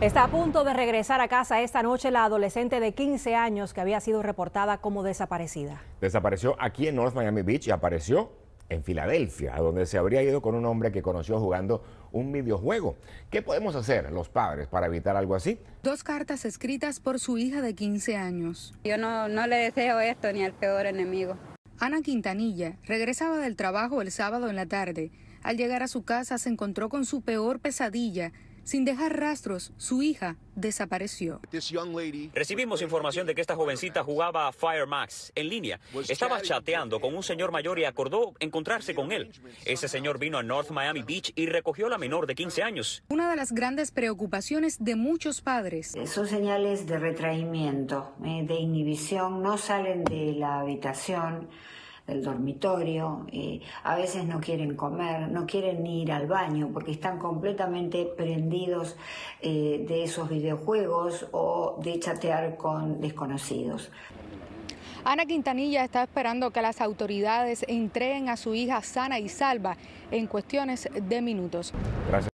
Está a punto de regresar a casa esta noche la adolescente de 15 años que había sido reportada como desaparecida. Desapareció aquí en North Miami Beach y apareció en Filadelfia, donde se habría ido con un hombre que conoció jugando un videojuego. ¿Qué podemos hacer los padres para evitar algo así? Dos cartas escritas por su hija de 15 años. Yo no, no le deseo esto ni al peor enemigo. Ana Quintanilla regresaba del trabajo el sábado en la tarde. Al llegar a su casa se encontró con su peor pesadilla sin dejar rastros, su hija desapareció. Recibimos información de que esta jovencita jugaba a Max en línea. Estaba chateando con un señor mayor y acordó encontrarse con él. Ese señor vino a North Miami Beach y recogió a la menor de 15 años. Una de las grandes preocupaciones de muchos padres. Son señales de retraimiento, eh, de inhibición, no salen de la habitación del dormitorio, eh, a veces no quieren comer, no quieren ni ir al baño porque están completamente prendidos eh, de esos videojuegos o de chatear con desconocidos. Ana Quintanilla está esperando que las autoridades entreguen a su hija sana y salva en cuestiones de minutos. Gracias.